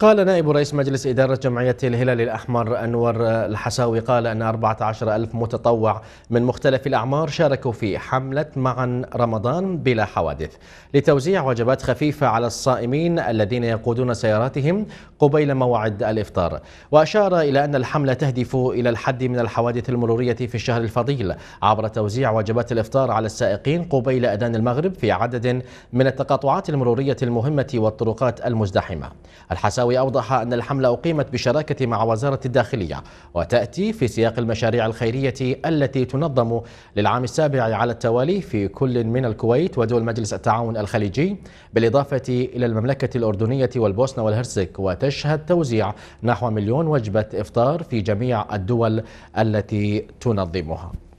قال نائب رئيس مجلس إدارة جمعية الهلال الأحمر أنور الحساوي قال أن 14 ألف متطوع من مختلف الأعمار شاركوا في حملة معا رمضان بلا حوادث لتوزيع وجبات خفيفة على الصائمين الذين يقودون سياراتهم قبيل موعد الإفطار وأشار إلى أن الحملة تهدف إلى الحد من الحوادث المرورية في الشهر الفضيل عبر توزيع وجبات الإفطار على السائقين قبيل أذان المغرب في عدد من التقاطعات المرورية المهمة والطرقات المزدحمة الحساوي أوضح أن الحملة أقيمت بشراكة مع وزارة الداخلية وتأتي في سياق المشاريع الخيرية التي تنظم للعام السابع على التوالي في كل من الكويت ودول مجلس التعاون الخليجي بالإضافة إلى المملكة الأردنية والبوسنة والهرسك وتشهد توزيع نحو مليون وجبة إفطار في جميع الدول التي تنظمها